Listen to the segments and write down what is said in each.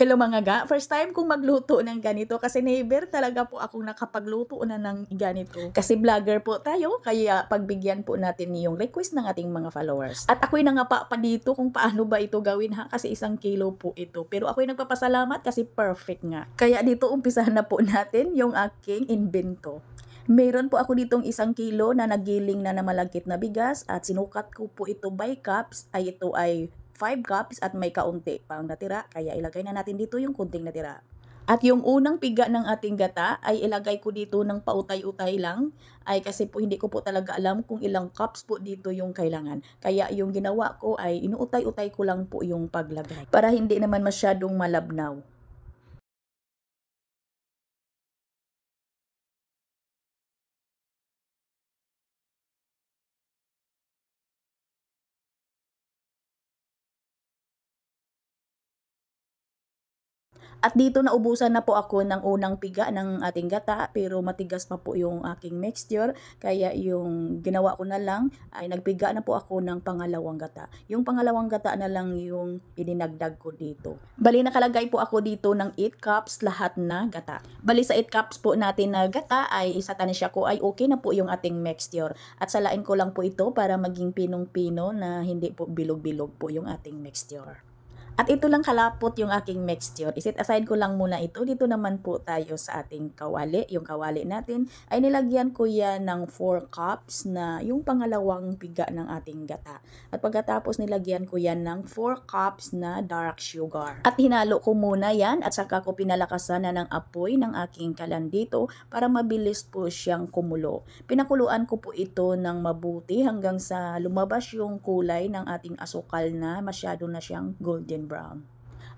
Hello mga ga, first time kong magluto ng ganito kasi neighbor talaga po akong nakapagluto na ng ganito. Kasi vlogger po tayo, kaya pagbigyan po natin yung request ng ating mga followers. At ako'y nangapa pa dito kung paano ba ito gawin ha, kasi isang kilo po ito. Pero ako'y nagpapasalamat kasi perfect nga. Kaya dito umpisahan na po natin yung aking invento. Meron po ako ditong isang kilo na nagiling na namalagkit na bigas at sinukat ko po ito by cups ay ito ay 5 cups at may kaunti pang natira. Kaya ilagay na natin dito yung kunting natira. At yung unang piga ng ating gata ay ilagay ko dito ng pautay-utay lang ay kasi po hindi ko po talaga alam kung ilang cups po dito yung kailangan. Kaya yung ginawa ko ay inuutay-utay ko lang po yung paglagay para hindi naman masyadong malabnaw. At dito naubusan na po ako ng unang piga ng ating gata pero matigas pa po yung aking mixture kaya yung ginawa ko na lang ay nagpiga na po ako ng pangalawang gata. Yung pangalawang gata na lang yung ininagdag ko dito. Bali nakalagay po ako dito ng 8 cups lahat na gata. Bali sa 8 cups po natin na gata ay isa siya ko ay okay na po yung ating mixture. At salain ko lang po ito para maging pinong-pino na hindi po bilog-bilog po yung ating mixture. At ito lang kalapot yung aking mixture. Isit aside ko lang muna ito. Dito naman po tayo sa ating kawali. Yung kawali natin ay nilagyan ko yan ng 4 cups na yung pangalawang piga ng ating gata. At pagkatapos nilagyan ko yan ng 4 cups na dark sugar. At hinalo ko muna yan at saka ko pinalakasan na ng apoy ng aking kalan dito para mabilis po siyang kumulo. Pinakuluan ko po ito ng mabuti hanggang sa lumabas yung kulay ng ating asukal na masyado na siyang golden golden brown.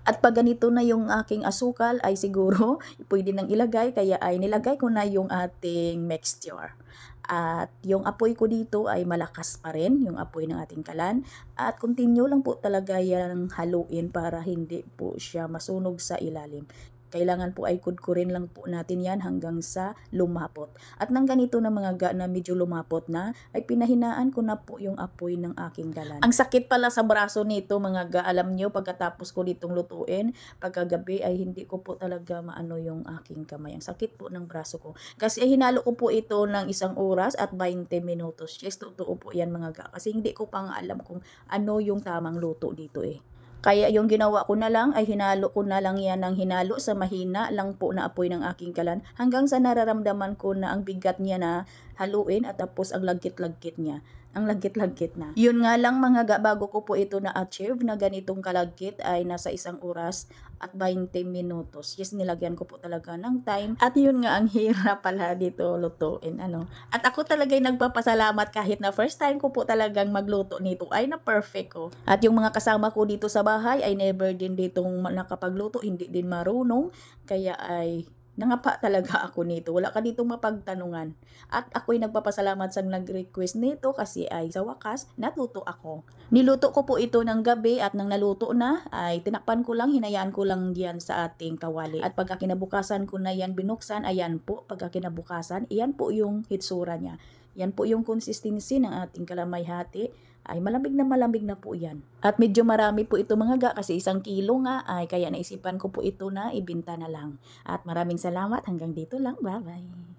At pag ganito na yung aking asukal ay siguro pwede nang ilagay kaya ay nilagay ko na yung ating mixture. At yung apoy ko dito ay malakas pa rin, yung apoy ng ating kalan. At continue lang po talaga yung haluin para hindi po siya masunog sa ilalim. Kailangan po ay kudkurin lang po natin yan hanggang sa lumapot. At nang ganito na mga ga na medyo lumapot na, ay pinahinaan ko na po yung apoy ng aking galan. Ang sakit pala sa braso nito mga ga. Alam nyo, pagkatapos ko nitong lutuin, pagkagabi ay hindi ko po talaga maano yung aking kamay. Ang sakit po ng braso ko. Kasi hinalo ko po ito ng isang oras at 20 minutos. Yes, totoo po yan mga ga. Kasi hindi ko pa nga alam kung ano yung tamang luto dito eh. Kaya yung ginawa ko na lang ay hinalo ko na lang yan ng hinalo sa mahina lang po na apoy ng aking kalan hanggang sa nararamdaman ko na ang bigat niya na haluin at tapos ang lagkit-lagkit niya. Ang lagkit-lagkit na. Yun nga lang mga ga, bago ko po ito na-achieve na ganitong kalagkit ay nasa isang oras at 20 minutos. Yes, nilagyan ko po talaga ng time. At yun nga ang hirap pala dito lutuin. Ano. At ako talaga ay nagpapasalamat kahit na first time ko po talagang magluto nito ay na perfect ko. At yung mga kasama ko dito sa bahay ay never din ditong nakapagluto, hindi din marunong. Kaya ay Nangapa talaga ako nito. Wala ka dito mapagtanungan. At ako'y nagpapasalamat sa nag-request nito kasi ay sa wakas, natuto ako. Niluto ko po ito ng gabi at nang naluto na ay tinakpan ko lang, hinayaan ko lang diyan sa ating kawali. At pagka kinabukasan ko na yan binuksan, ayan po, pagka kinabukasan, iyan po yung hitsura niya. Yan po yung consistency ng ating kalamayhati ay malamig na malamig na po yan. At medyo marami po ito mga ga kasi isang kilo nga ay kaya naisipan ko po ito na ibinta na lang. At maraming salamat hanggang dito lang. Bye-bye!